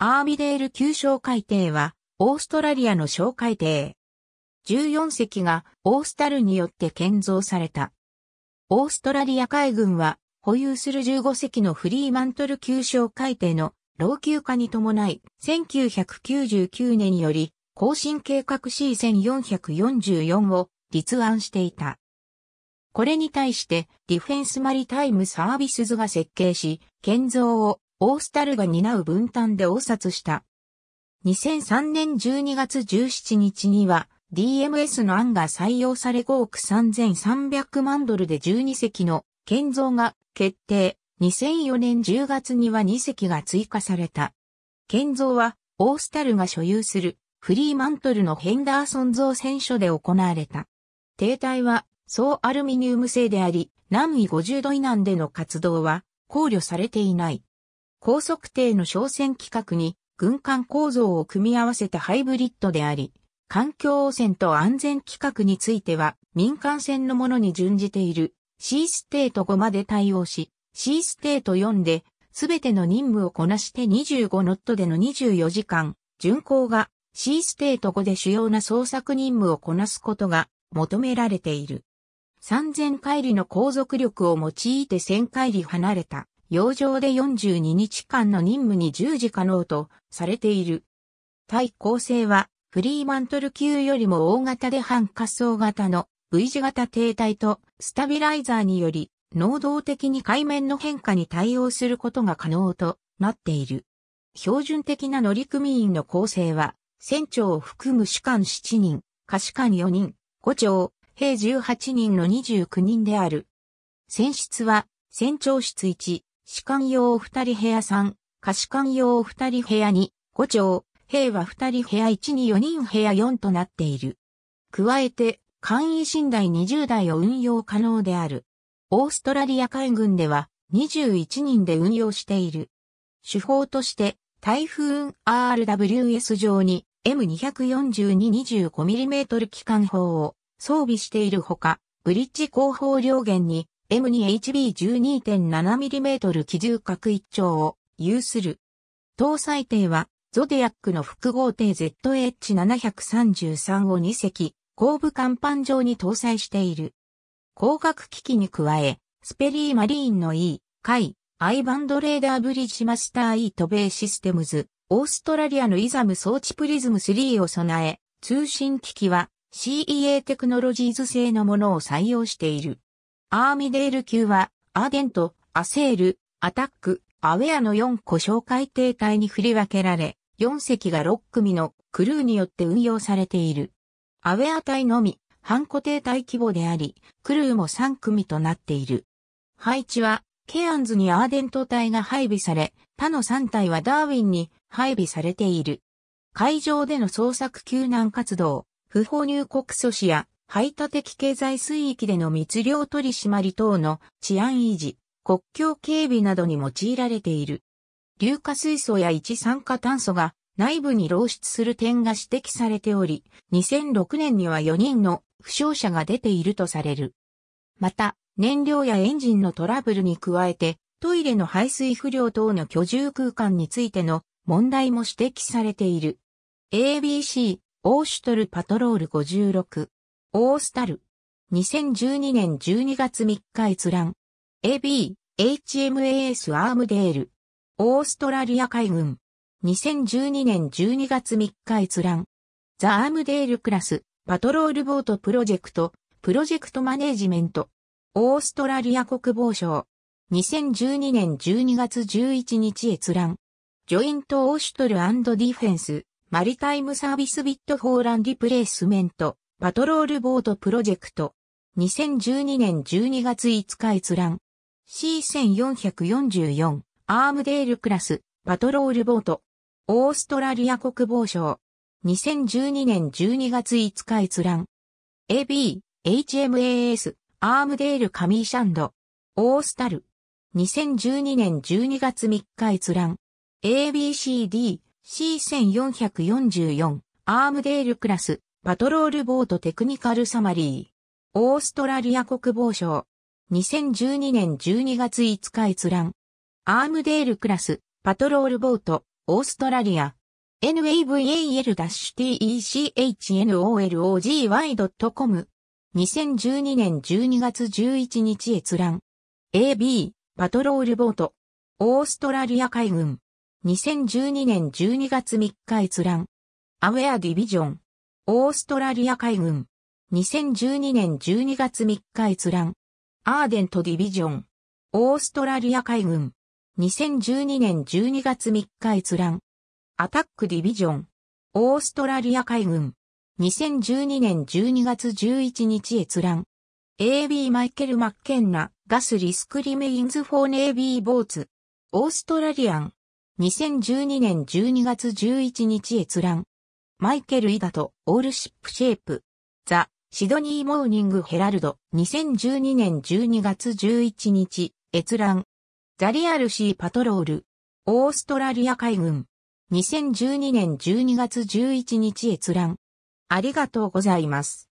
アービデール旧小海艇は、オーストラリアの小海艇。14隻がオースタルによって建造された。オーストラリア海軍は、保有する15隻のフリーマントル旧小海艇の老朽化に伴い、1999年により、更新計画 C1444 を立案していた。これに対して、ディフェンスマリタイムサービスズが設計し、建造をオースタルが担う分担で応札した。2003年12月17日には DMS の案が採用され5億3300万ドルで12隻の建造が決定。2004年10月には2隻が追加された。建造はオースタルが所有するフリーマントルのヘンダーソン造船所で行われた。停滞は総アルミニウム製であり、南緯50度以南での活動は考慮されていない。高速艇の商船規格に軍艦構造を組み合わせたハイブリッドであり、環境汚染と安全規格については民間船のものに準じている C ステート5まで対応し、C ステート4で、すべての任務をこなして25ノットでの24時間、巡航が C ステート5で主要な捜索任務をこなすことが求められている。3000回里の航続力を用いて1000回里離れた洋上で42日間の任務に従事可能とされている。対構成はフリーマントル級よりも大型で半滑走型の V 字型停滞とスタビライザーにより能動的に海面の変化に対応することが可能となっている。標準的な乗組員の構成は船長を含む士官7人、下士官4人、5長、兵18人の29人である。船室は船長室1、士官用二人部屋三、下士官用二人部屋二、五丁、兵は二人部屋一に四人部屋四となっている。加えて、簡易寝台20台を運用可能である。オーストラリア海軍では21人で運用している。手法として、台風 RWS 上に M242-25mm 機関砲を装備しているほか、ブリッジ後方両舷に M2HB12.7mm 機銃角一丁を有する。搭載艇は、ゾディアックの複合艇 ZH733 を2隻、後部甲板上に搭載している。光学機器に加え、スペリーマリーンの E、海、アイバンドレーダーブリッジマスター E トベイシステムズ、オーストラリアのイザム装置プリズム3を備え、通信機器は CEA テクノロジーズ製のものを採用している。アーミデール級は、アーデント、アセール、アタック、アウェアの4個小海艇隊に振り分けられ、4隻が6組のクルーによって運用されている。アウェア隊のみ、半固定隊規模であり、クルーも3組となっている。配置は、ケアンズにアーデント隊が配備され、他の3隊はダーウィンに配備されている。海上での捜索救難活動、不法入国阻止や排他的経済水域での密漁取締り等の治安維持、国境警備などに用いられている。硫化水素や一酸化炭素が内部に漏出する点が指摘されており、2006年には4人の負傷者が出ているとされる。また、燃料やエンジンのトラブルに加えて、トイレの排水不良等の居住空間についての問題も指摘されている。ABC、オーシュトルパトロール56。オースタル。2012年12月3日閲覧。AB、HMAS アームデール。オーストラリア海軍。2012年12月3日閲覧。ザ・アームデールクラス、パトロールボートプロジェクト、プロジェクトマネージメント。オーストラリア国防省。2012年12月11日閲覧。ジョイント・オーシュトルディフェンス、マリタイムサービスビット・フォーラン・リプレイスメント、パトロールボートプロジェクト。2012年12月5日閲覧。C1444 アームデールクラスパトロールボート。オーストラリア国防省。2012年12月5日閲覧。AB、HMAS、アームデールカミーシャンド。オースタル。2012年12月3日閲覧。ABCD、C1444、アームデールクラス、パトロールボートテクニカルサマリー。オーストラリア国防省。2012年12月5日閲覧。アームデールクラス、パトロールボート、オーストラリア。naval-technology.com。2012年12月11日閲覧。AB、パトロールボート。オーストラリア海軍。2012年12月3日閲覧。アウェアディビジョン。オーストラリア海軍。2012年12月3日閲覧。アーデントディビジョン。オーストラリア海軍。2012年12月3日閲覧。アタックディビジョン。オーストラリア海軍。2012年12月11日閲覧。AB マイケル・マッケンナ、ガス・リスク・リメインズ・フォー・ネービー・ボーツ。オーストラリアン。2012年12月11日閲覧。マイケル・イダと、オールシップ・シェイプ、ザ・シドニー・モーニング・ヘラルド、2012年12月11日、閲覧、ザ・リアル・シー・パトロール、オーストラリア海軍、2012年12月11日閲覧、ありがとうございます。